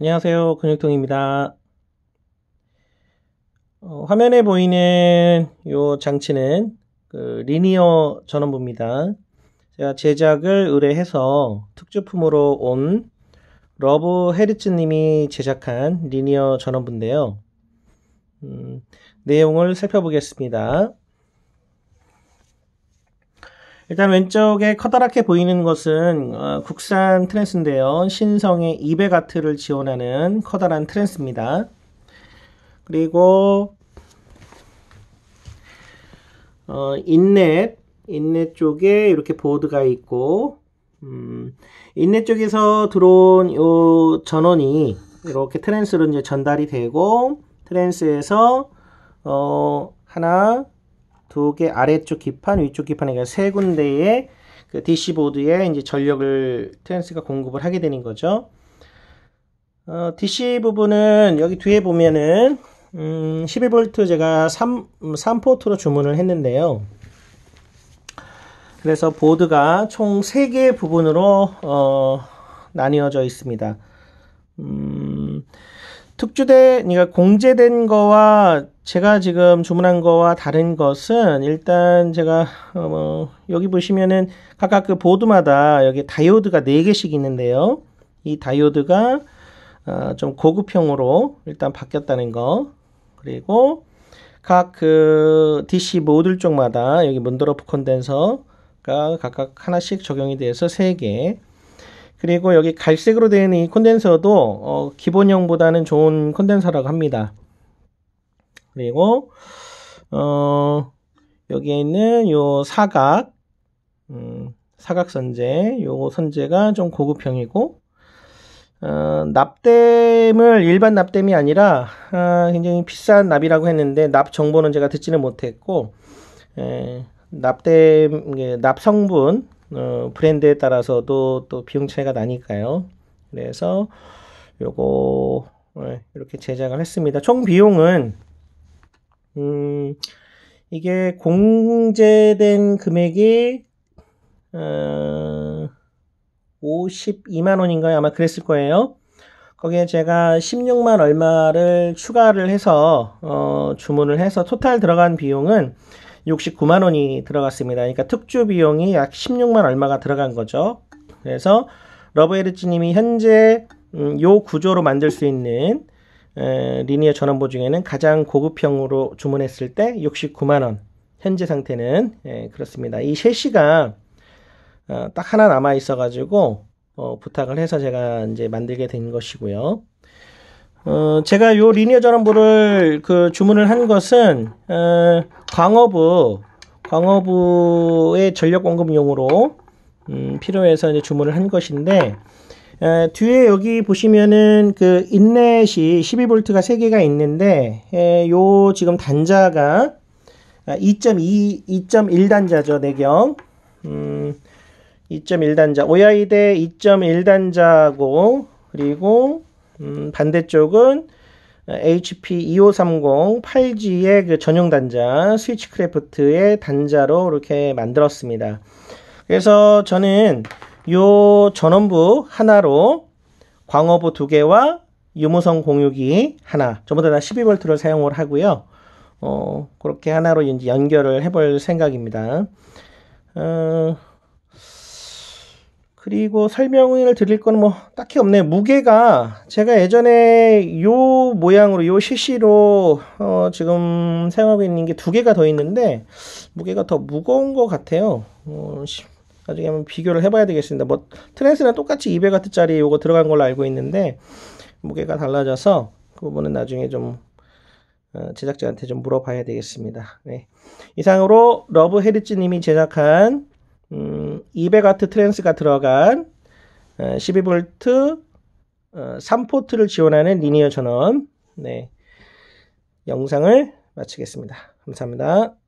안녕하세요. 근육통입니다. 어, 화면에 보이는 이 장치는 그 리니어 전원부입니다. 제가 제작을 의뢰해서 특주품으로 온 러브 헤리츠님이 제작한 리니어 전원부인데요. 음, 내용을 살펴보겠습니다. 일단 왼쪽에 커다랗게 보이는 것은 어, 국산 트랜스인데요. 신성의 200W를 지원하는 커다란 트랜스입니다. 그리고 어, 인넷, 인넷 쪽에 이렇게 보드가 있고 음, 인넷 쪽에서 들어온 요 전원이 이렇게 트랜스로 이제 전달이 되고 트랜스에서 어, 하나 두개 아래쪽 기판, 위쪽 기판에 그세 그러니까 군데의 그 DC 보드에 이제 전력을 트랜스가 공급을 하게 되는 거죠. 어, DC 부분은 여기 뒤에 보면은 음, 12V 제가 3, 3포트로 주문을 했는데요. 그래서 보드가 총 3개 부분으로 어, 나뉘어져 있습니다. 음, 특주대 그 공제된 거와 제가 지금 주문한 거와 다른 것은 일단 제가 어, 뭐, 여기 보시면은 각각 그 보드마다 여기 다이오드가 4개씩 있는데요. 이 다이오드가 어, 좀 고급형으로 일단 바뀌었다는 거 그리고 각 그 DC 모듈 쪽마다 여기 문드로프 콘덴서가 각각 하나씩 적용이 돼서 3개 그리고 여기 갈색으로 되어 있는 이 콘덴서도 어, 기본형보다는 좋은 콘덴서라고 합니다. 그리고 어, 여기에 있는 요 사각 음, 사각 선제 요 선제가 좀 고급형이고 어, 납땜을 일반 납땜이 아니라 아, 굉장히 비싼 납이라고 했는데 납 정보는 제가 듣지는 못했고 에, 예, 납땜 납 성분 어, 브랜드에 따라서도 또 비용 차이가 나니까요. 그래서 요거 예, 이렇게 제작을 했습니다. 총 비용은 음, 이게 공제된 금액이 어, 52만 원인가요? 아마 그랬을 거예요. 거기에 제가 16만 얼마를 추가를 해서 어, 주문을 해서 토탈 들어간 비용은 69만 원이 들어갔습니다. 그러니까 특주 비용이 약 16만 얼마가 들어간 거죠. 그래서 러브에르츠님이 현재 음, 요 구조로 만들 수 있는 리니어 전원보 중에는 가장 고급형으로 주문했을 때 69만 원. 현재 상태는 예, 그렇습니다. 이 셰시가 어, 딱 하나 남아 있어가지고 어, 부탁을 해서 제가 이제 만들게 된 것이고요. 어, 제가 요 리니어 전원부를 그 주문을 한 것은 어, 광어부 광어부의 전력 공급용으로 음, 필요해서 이제 주문을 한 것인데 에, 어, 뒤에 여기 보시면은 그 인넷이 12V가 3개가 있는데 에, 예, 요 지금 단자가 2.2 2.1 단자죠 내경 음, 2.1 단자 오야이대 2.1 단자고 그리고 음, 반대쪽은 HP2530 8G의 그 전용 단자, 스위치크래프트의 단자로 이렇게 만들었습니다. 그래서 저는 이 전원부 하나로 광어부 두 개와 유무선 공유기 하나, 전부 다 12V를 사용을 하고요. 어, 그렇게 하나로 연결을 해 볼 생각입니다. 어, 그리고 설명을 드릴 건 뭐 딱히 없네 무게가 제가 예전에 요 모양으로 요 실시로 어 지금 사용하고 있는 게 두 개가 더 있는데 무게가 더 무거운 것 같아요. 어, 나중에 한번 비교를 해봐야 되겠습니다. 뭐 트랜스는 똑같이 2 0 0와트짜리 요거 들어간 걸로 알고 있는데 무게가 달라져서 그 부분은 나중에 좀 어, 제작자한테 좀 물어봐야 되겠습니다. 네. 이상으로 러브 헤리츠님이 제작한 음, 200W 트랜스가 들어간 12V 어, 3포트를 어, 지원하는 리니어 전원 네, 영상을 마치겠습니다. 감사합니다.